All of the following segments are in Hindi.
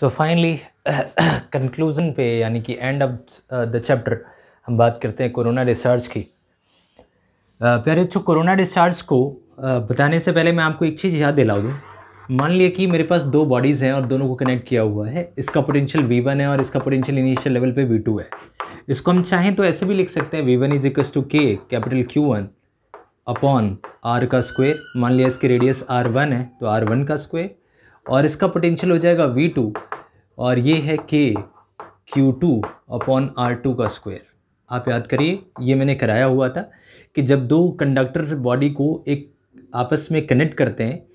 सो फाइनली कंक्लूज़न पे यानी कि एंड ऑफ द चैप्टर हम बात करते हैं कोरोना रिसर्च की uh, प्यारे तो कोरोना रिसर्च को uh, बताने से पहले मैं आपको एक चीज़ याद दिला दूँ मान लिया कि मेरे पास दो बॉडीज़ हैं और दोनों को कनेक्ट किया हुआ है इसका पोटेंशियल वी वन है और इसका पोटेंशियल इनिशियल लेवल पे वी टू है इसको हम चाहें तो ऐसे भी लिख सकते हैं V one is equals to के capital Q one upon R का स्क्वेयर मान लिया इसके रेडियस आर वन है तो आर वन का स्क्वेयर और इसका पोटेंशियल हो जाएगा वी टू और ये है के Q two upon R two का स्क्वायर आप याद करिए ये मैंने कराया हुआ था कि जब दो कंडक्टर बॉडी को एक आपस में कनेक्ट करते हैं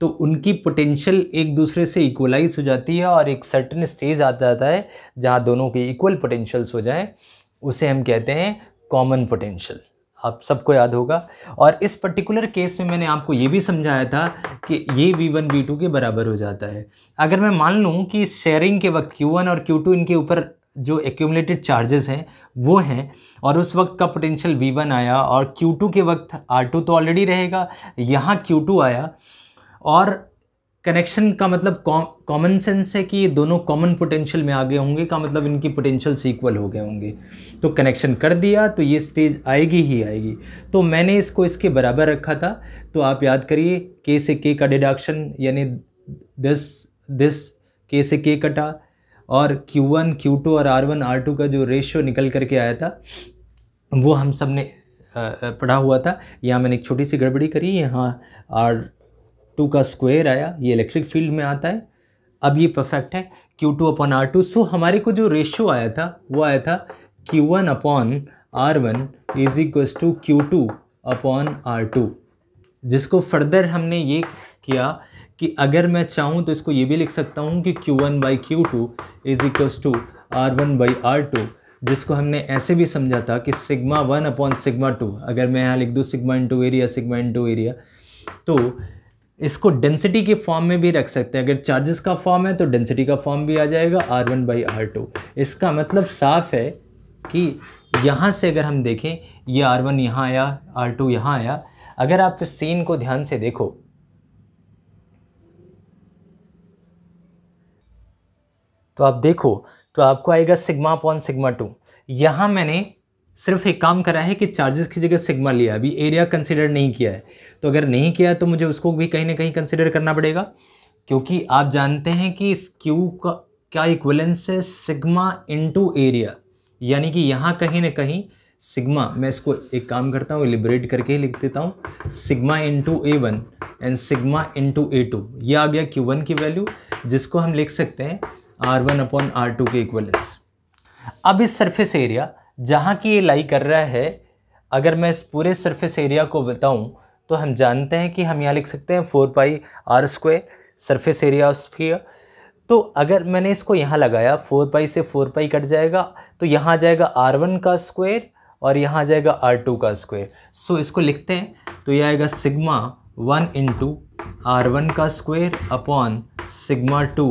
तो उनकी पोटेंशियल एक दूसरे से इक्वलाइज हो जाती है और एक सर्टन स्टेज आ जाता है जहाँ दोनों के इक्वल पोटेंशियल्स हो जाएँ उसे हम कहते हैं कॉमन पोटेंशियल आप सबको याद होगा और इस पर्टिकुलर केस में मैंने आपको ये भी समझाया था कि ये वी वन वी टू के बराबर हो जाता है अगर मैं मान लूँ कि शेयरिंग के वक्त क्यू वन और क्यू टू इनके ऊपर जो एक्यूमलेटेड चार्जेस हैं वो हैं और उस वक्त का पोटेंशियल वी वन आया और क्यू टू के वक्त R2 तो ऑलरेडी रहेगा यहाँ क्यू टू आया और कनेक्शन का मतलब कॉमन सेंस है कि ये दोनों कॉमन पोटेंशियल में आगे होंगे का मतलब इनकी पोटेंशियल इक्वल हो गए होंगे तो कनेक्शन कर दिया तो ये स्टेज आएगी ही आएगी तो मैंने इसको इसके बराबर रखा था तो आप याद करिए के से के का डिडक्शन यानी दिस दिस के से के कटा और Q1, Q2 और R1, R2 का जो रेशियो निकल करके आया था वो हम सब ने पढ़ा हुआ था यहाँ मैंने एक छोटी सी गड़बड़ी करी यहाँ आर टू का स्क्वायर आया ये इलेक्ट्रिक फील्ड में आता है अब ये परफेक्ट है Q two upon R two so हमारे को जो रेशियो आया था वो आया था Q one upon R one is equal to Q two upon R two जिसको फर्दर हमने ये किया कि अगर मैं चाहूँ तो इसको ये भी लिख सकता हूँ कि Q one by Q two is equal to R one by R two जिसको हमने ऐसे भी समझा था कि sigma one upon sigma two अगर मैं यहाँ लिख दूँ sigma into area sigma into area तो इसको डेंसिटी के फॉर्म में भी रख सकते हैं अगर चार्जेस का फॉर्म है तो डेंसिटी का फॉर्म भी आ जाएगा R one by R two इसका मतलब साफ है कि यहाँ से अगर हम देखें ये आर वन यहाँ आया आर टू यहाँ आया अगर आप इस सीन को ध्यान से देखो तो आप देखो तो आपको आएगा सिग्मा अपॉन सिग्मा टू यहाँ मैंने सिर्फ एक काम करा है कि चार्जेस की जगह सिग्मा लिया अभी एरिया कंसिडर नहीं किया है तो अगर नहीं किया तो मुझे उसको भी कहीं ना कहीं कंसिडर करना पड़ेगा क्योंकि आप जानते हैं कि इस क्यू का क्या इक्वलेंस है सिग्मा इनटू एरिया यानी कि यहाँ कहीं ना कहीं सिग्मा मैं इसको एक काम करता हूँ लिबरेट करके ही लिख देता हूँ sigma into A one and sigma into A two ये आ गया क्यू वन की वैल्यू जिसको हम लिख सकते हैं R one upon R two के इक्वलेंस अब इस सरफेस एरिया जहाँ की ये लाई कर रहा है अगर मैं इस पूरे सरफेस एरिया को बताऊँ तो हम जानते हैं कि हम यहाँ लिख सकते हैं four pi R square surface area उसकी तो अगर मैंने इसको यहाँ लगाया फोर पाई से फोर पाई कट जाएगा तो यहाँ आ जाएगा आर वन का स्क्वायर और यहाँ आ जाएगा आर टू का स्क्वायर सो इसको लिखते हैं तो यह आएगा sigma one into R one का square upon sigma two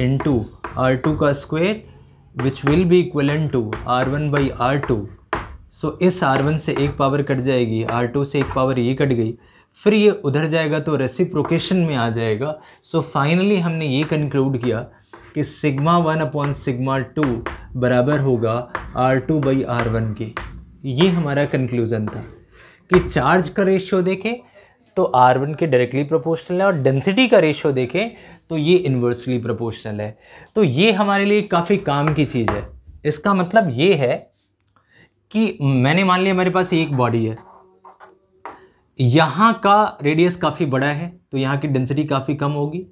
into R two का square which will be equal to R one by R two so इस आर वन से एक पावर कट जाएगी आर टू से एक पावर ये कट गई फिर ये उधर जाएगा तो रेसिप्रोकेशन में आ जाएगा सो so, फाइनली हमने ये कंक्लूड किया कि sigma one upon sigma two बराबर होगा R two by R one के ये हमारा कंक्लूज़न था कि चार्ज का रेशियो देखें तो आर वन के डायरेक्टली प्रोपोर्शनल है और डेंसिटी का रेशियो देखें तो ये इन्वर्सली प्रोपोर्शनल है तो ये हमारे लिए काफ़ी काम की चीज़ है इसका मतलब ये है कि मैंने मान लिया मेरे पास एक बॉडी है यहाँ का रेडियस काफ़ी बड़ा है तो यहाँ की डेंसिटी काफ़ी कम होगी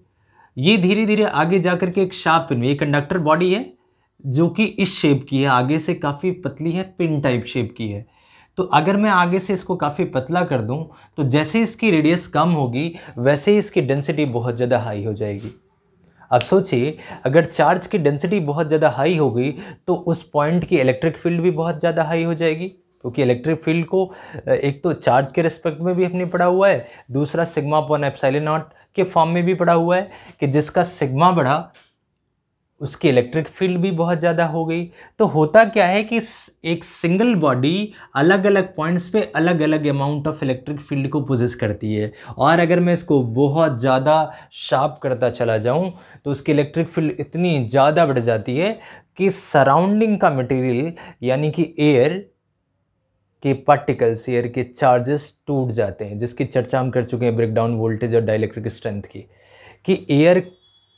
ये धीरे धीरे आगे जा के एक शार्प पिन ये कंडक्टर बॉडी है जो कि इस शेप की है आगे से काफ़ी पतली है पिन टाइप शेप की है तो अगर मैं आगे से इसको काफ़ी पतला कर दूं तो जैसे इसकी रेडियस कम होगी वैसे ही इसकी डेंसिटी बहुत ज़्यादा हाई हो जाएगी अब सोचिए अगर चार्ज की डेंसिटी बहुत ज़्यादा हाई हो गई तो उस पॉइंट की इलेक्ट्रिक फील्ड भी बहुत ज़्यादा हाई हो जाएगी क्योंकि इलेक्ट्रिक फील्ड को एक तो चार्ज के रिस्पेक्ट में भी हमने पढ़ा हुआ है दूसरा सिग्मा पॉन एप्साइले नॉट के फॉर्म में भी पढ़ा हुआ है कि जिसका सिग्मा बढ़ा उसकी इलेक्ट्रिक फील्ड भी बहुत ज़्यादा हो गई तो होता क्या है कि एक सिंगल बॉडी अलग अलग पॉइंट्स पे अलग अलग अमाउंट ऑफ इलेक्ट्रिक फील्ड को पोजिस करती है और अगर मैं इसको बहुत ज़्यादा शार्प करता चला जाऊँ तो उसकी इलेक्ट्रिक फील्ड इतनी ज़्यादा बढ़ जाती है कि सराउंडिंग का मटेरियल यानी कि एयर के पार्टिकल्स एयर के चार्जेस टूट जाते हैं जिसकी चर्चा हम कर चुके हैं ब्रेकडाउन वोल्टेज और डाइलेक्ट्रिक स्ट्रेंथ की कि एयर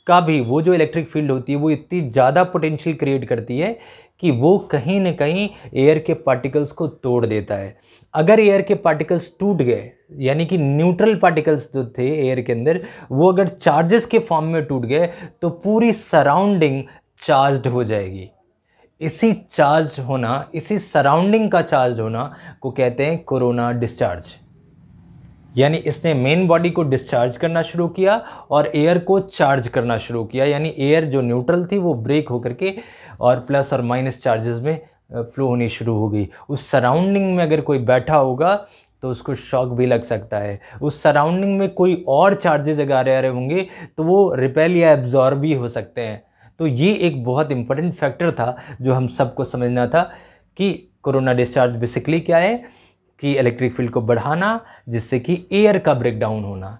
का भी वो जो इलेक्ट्रिक फील्ड होती है वो इतनी ज़्यादा पोटेंशियल क्रिएट करती है कि वो कहीं ना कहीं एयर के पार्टिकल्स को तोड़ देता है अगर एयर के पार्टिकल्स टूट गए यानी कि न्यूट्रल पार्टिकल्स जो थे एयर के अंदर वो अगर चार्जेस के फॉर्म में टूट गए तो पूरी सराउंडिंग चार्ज्ड हो जाएगी इसी चार्ज होना इसी सराउंडिंग का चार्ज होना को कहते हैं कोरोना डिस्चार्ज यानी इसने मेन बॉडी को डिस्चार्ज करना शुरू किया और एयर को चार्ज करना शुरू किया यानी एयर जो न्यूट्रल थी वो ब्रेक होकर के और प्लस और माइनस चार्जेस में फ्लो होनी शुरू हो गई उस सराउंडिंग में अगर कोई बैठा होगा तो उसको शॉक भी लग सकता है उस सराउंडिंग में कोई और चार्जेज अगर आ रहे होंगे तो वो रिपेल या एब्जॉर्ब भी हो सकते हैं तो ये एक बहुत इंपॉर्टेंट फैक्टर था जो हम सबको समझना था कि कोरोना डिस्चार्ज बेसिकली क्या है कि इलेक्ट्रिक फील्ड को बढ़ाना जिससे कि एयर का ब्रेकडाउन होना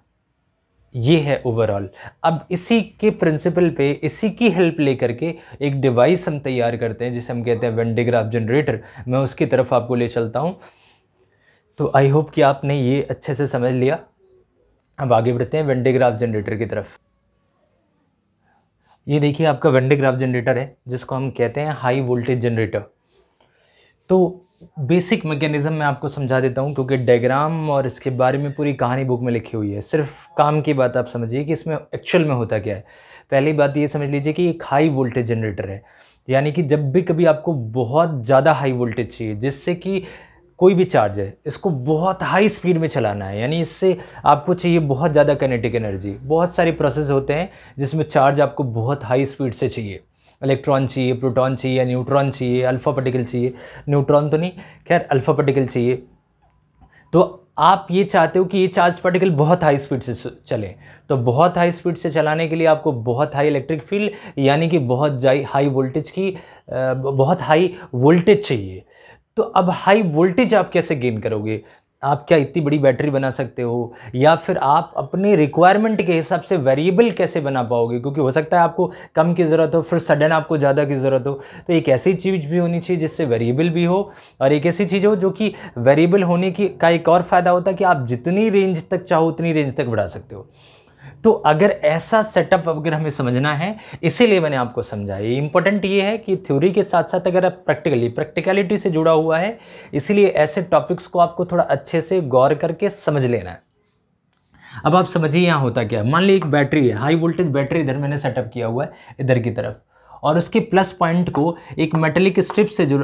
ये है ओवरऑल अब इसी के प्रिंसिपल पे इसी की हेल्प लेकर के एक डिवाइस हम तैयार करते हैं जिसे हम कहते हैं वेंडेग्राफ जनरेटर मैं उसकी तरफ आपको ले चलता हूँ तो आई होप कि आपने ये अच्छे से समझ लिया अब आगे बढ़ते हैं वेंडेग्राफ जनरेटर की तरफ ये देखिए आपका वेंडेग्राफ जनरेटर है जिसको हम कहते हैं हाई वोल्टेज जनरेटर तो बेसिक मैकेनिज़्म मैं आपको समझा देता हूँ क्योंकि डायग्राम और इसके बारे में पूरी कहानी बुक में लिखी हुई है सिर्फ काम की बात आप समझिए कि इसमें एक्चुअल में होता क्या है पहली बात ये समझ लीजिए कि एक हाई वोल्टेज जनरेटर है यानी कि जब भी कभी आपको बहुत ज़्यादा हाई वोल्टेज चाहिए जिससे कि कोई भी चार्ज है इसको बहुत हाई स्पीड में चलाना है यानी इससे आपको चाहिए बहुत ज़्यादा कनेटिक एनर्जी बहुत सारे प्रोसेस होते हैं जिसमें चार्ज आपको बहुत हाई स्पीड से चाहिए इलेक्ट्रॉन चाहिए प्रोटॉन चाहिए न्यूट्रॉन चाहिए अल्फ़ा पार्टिकल चाहिए न्यूट्रॉन तो नहीं खैर अल्फ़ा पार्टिकल चाहिए तो आप ये चाहते हो कि ये चार्ज पार्टिकल बहुत हाई स्पीड से चले तो बहुत हाई स्पीड से चलाने के लिए आपको बहुत हाई इलेक्ट्रिक फील्ड यानी कि बहुत हाई वोल्टेज की बहुत हाई वोल्टेज चाहिए तो अब हाई वोल्टेज आप कैसे गेन करोगे आप क्या इतनी बड़ी बैटरी बना सकते हो या फिर आप अपने रिक्वायरमेंट के हिसाब से वेरिएबल कैसे बना पाओगे क्योंकि हो सकता है आपको कम की ज़रूरत हो फिर सडन आपको ज़्यादा की ज़रूरत हो तो एक ऐसी चीज़ भी होनी चाहिए जिससे वेरिएबल भी हो और एक ऐसी चीज़ हो जो कि वेरिएबल होने की का एक और फ़ायदा होता है कि आप जितनी रेंज तक चाहो उतनी रेंज तक बढ़ा सकते हो तो अगर ऐसा सेटअप अगर हमें समझना है इसीलिए मैंने आपको समझाया इंपॉर्टेंट ये है कि थ्योरी के साथ साथ अगर आप प्रैक्टिकली प्रैक्टिकलिटी से जुड़ा हुआ है इसीलिए ऐसे टॉपिक्स को आपको थोड़ा अच्छे से गौर करके समझ लेना है अब आप समझिए यहाँ होता क्या मान ली एक बैटरी है हाई वोल्टेज बैटरी इधर मैंने सेटअप किया हुआ है इधर की तरफ और उसके प्लस पॉइंट को एक मेटेलिक स्ट्रिप से जो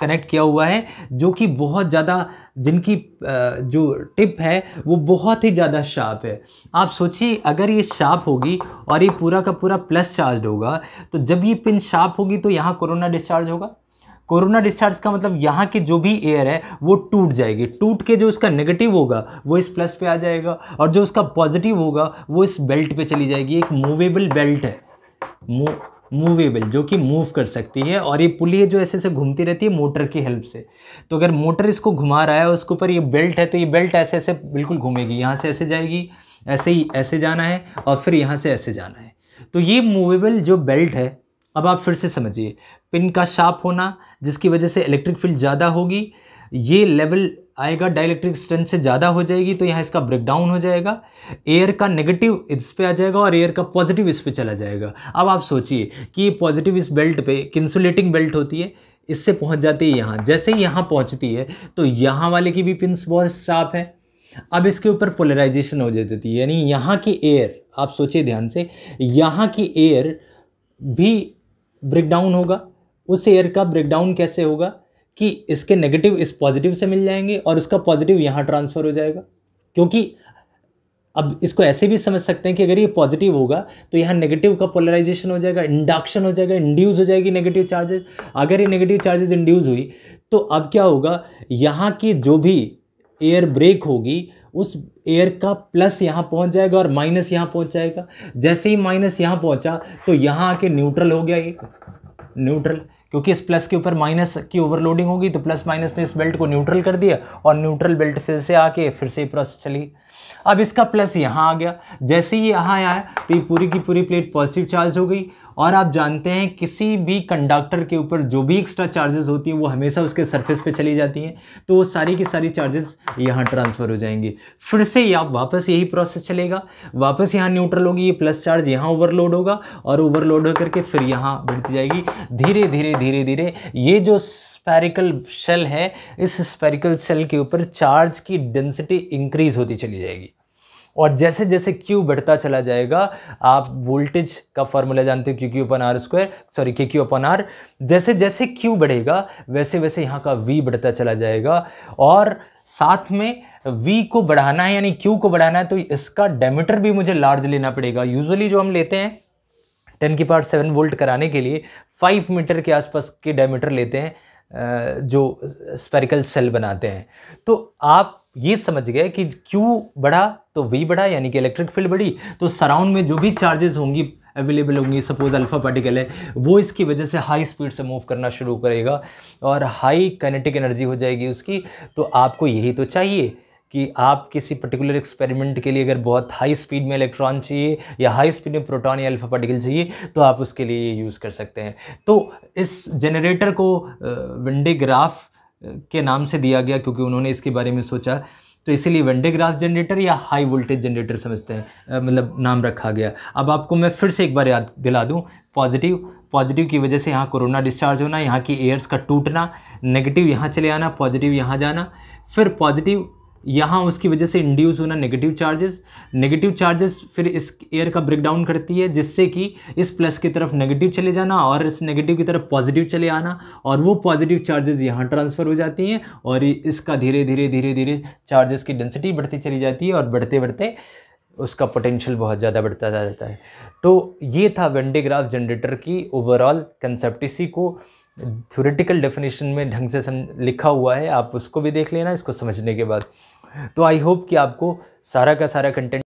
कनेक्ट किया हुआ है जो कि बहुत ज़्यादा जिनकी जो टिप है वो बहुत ही ज़्यादा शार्प है आप सोचिए अगर ये शार्प होगी और ये पूरा का पूरा प्लस चार्ज होगा तो जब ये पिन शार्प होगी तो यहाँ कोरोना डिस्चार्ज होगा कोरोना डिस्चार्ज का मतलब यहाँ की जो भी एयर है वो टूट जाएगी टूट के जो उसका नेगेटिव होगा वो इस प्लस पे आ जाएगा और जो उसका पॉजिटिव होगा वो इस बेल्ट पे चली जाएगी एक मूवेबल बेल्ट है मूवेबल जो कि मूव कर सकती है और ये पुली है जो ऐसे ऐसे घूमती रहती है मोटर की हेल्प से तो अगर मोटर इसको घुमा रहा है उसके ऊपर ये बेल्ट है तो ये बेल्ट ऐसे ऐसे बिल्कुल घूमेगी यहाँ से ऐसे जाएगी ऐसे ही ऐसे जाना है और फिर यहाँ से ऐसे जाना है तो ये मूवेबल जो बेल्ट है अब आप फिर से समझिए पिन का शार्प होना जिसकी वजह से इलेक्ट्रिक फील्ड ज़्यादा होगी ये लेवल आएगा डायलैक्ट्रिक स्ट्रेंथ से ज़्यादा हो जाएगी तो यहाँ इसका ब्रेकडाउन हो जाएगा एयर का नेगेटिव इस पर आ जाएगा और एयर का पॉजिटिव इस पर चला जाएगा अब आप सोचिए कि पॉजिटिव इस बेल्ट पे एक इंसुलेटिंग बेल्ट होती है इससे पहुँच जाती है यहाँ जैसे ही यहाँ पहुँचती है तो यहाँ वाले की भी पिंस बहुत साफ है अब इसके ऊपर पोलराइजेशन हो जाती थी यानी यहाँ की एयर आप सोचिए ध्यान से यहाँ की एयर भी ब्रेकडाउन होगा उस एयर का ब्रेकडाउन कैसे होगा कि इसके नेगेटिव इस पॉजिटिव से मिल जाएंगे और उसका पॉजिटिव यहाँ ट्रांसफ़र हो जाएगा क्योंकि अब इसको ऐसे भी समझ सकते हैं कि अगर ये पॉजिटिव होगा तो यहाँ नेगेटिव का पोलराइजेशन हो जाएगा इंडक्शन हो जाएगा इंड्यूस हो जाएगी नेगेटिव चार्जेस अगर ये नेगेटिव चार्जेस इंड्यूस हुई तो अब क्या होगा यहाँ की जो भी एयर ब्रेक होगी उस एयर का प्लस यहाँ पहुँच जाएगा और माइनस यहाँ पहुँच जाएगा जैसे ही माइनस यहाँ पहुँचा तो यहाँ आके न्यूट्रल हो गया ये न्यूट्रल क्योंकि इस प्लस के ऊपर माइनस की ओवरलोडिंग होगी तो प्लस माइनस ने इस बेल्ट को न्यूट्रल कर दिया और न्यूट्रल बेल्ट फिर से आके फिर से प्रोसेस चली अब इसका प्लस यहाँ आ गया जैसे ही यहाँ आया तो ये पूरी की पूरी प्लेट पॉजिटिव चार्ज हो गई और आप जानते हैं किसी भी कंडक्टर के ऊपर जो भी एक्स्ट्रा चार्जेस होती हैं वो हमेशा उसके सरफेस पे चली जाती हैं तो वो सारी की सारी चार्जेस यहाँ ट्रांसफ़र हो जाएंगे फिर से आप वापस यही प्रोसेस चलेगा वापस यहाँ न्यूट्रल होगी ये प्लस चार्ज यहाँ ओवरलोड होगा और ओवरलोड होकर के फिर यहाँ बढ़ती जाएगी धीरे धीरे धीरे धीरे ये जो स्पेरिकल सेल है इस स्पेरिकल सेल के ऊपर चार्ज की डेंसिटी इंक्रीज होती चली जाएगी और जैसे जैसे क्यू बढ़ता चला जाएगा आप वोल्टेज का फॉर्मूला जानते हो q q upon r square sorry k q upon r जैसे जैसे क्यू बढ़ेगा वैसे वैसे यहाँ का वी बढ़ता चला जाएगा और साथ में v को बढ़ाना है यानी q को बढ़ाना है तो इसका डायमीटर भी मुझे लार्ज लेना पड़ेगा यूजुअली जो हम लेते हैं टेन की पावर सेवन वोल्ट कराने के लिए फाइव मीटर के आसपास के डायमीटर लेते हैं जो स्पेरिकल सेल बनाते हैं तो आप ये समझ गए कि Q बढ़ा तो V बढ़ा यानी कि इलेक्ट्रिक फील्ड बढ़ी तो सराउंड में जो भी चार्जेस होंगी अवेलेबल होंगी सपोज अल्फ़ा पार्टिकल है वो इसकी वजह से हाई स्पीड से मूव करना शुरू करेगा और हाई काइनेटिक एनर्जी हो जाएगी उसकी तो आपको यही तो चाहिए कि आप किसी पर्टिकुलर एक्सपेरिमेंट के लिए अगर बहुत हाई स्पीड में इलेक्ट्रॉन चाहिए या हाई स्पीड में प्रोटॉन या अल्फा पार्टिकल चाहिए तो आप उसके लिए यूज़ कर सकते हैं तो इस जनरेटर को विंडे ग्राफ के नाम से दिया गया क्योंकि उन्होंने इसके बारे में सोचा तो इसीलिए वनडे ग्राफ जनरेटर या हाई वोल्टेज जनरेटर समझते हैं मतलब नाम रखा गया अब आपको मैं फिर से एक बार याद दिला दूँ पॉजिटिव पॉजिटिव की वजह से यहाँ कोरोना डिस्चार्ज होना यहाँ की एयर्स का टूटना नेगेटिव यहाँ चले आना पॉजिटिव यहाँ जाना फिर पॉजिटिव यहाँ उसकी वजह से इंड्यूस होना नेगेटिव चार्जेस नेगेटिव चार्जेस फिर इस एयर का ब्रेकडाउन करती है जिससे कि इस प्लस की तरफ नेगेटिव चले जाना और इस नेगेटिव की तरफ पॉजिटिव चले आना और वो पॉजिटिव चार्जेस यहाँ ट्रांसफ़र हो जाती हैं और इसका धीरे धीरे धीरे धीरे चार्जेस की डेंसिटी बढ़ती चली जाती है और बढ़ते बढ़ते उसका पोटेंशियल बहुत ज़्यादा बढ़ता जाता है तो ये था वेंडेग्राफ जनरेटर की ओवरऑल कंसेप्ट इसी को थ्योरेटिकल डेफिनेशन में ढंग से सम लिखा हुआ है आप उसको भी देख लेना इसको समझने के बाद तो आई होप कि आपको सारा का सारा कंटेंट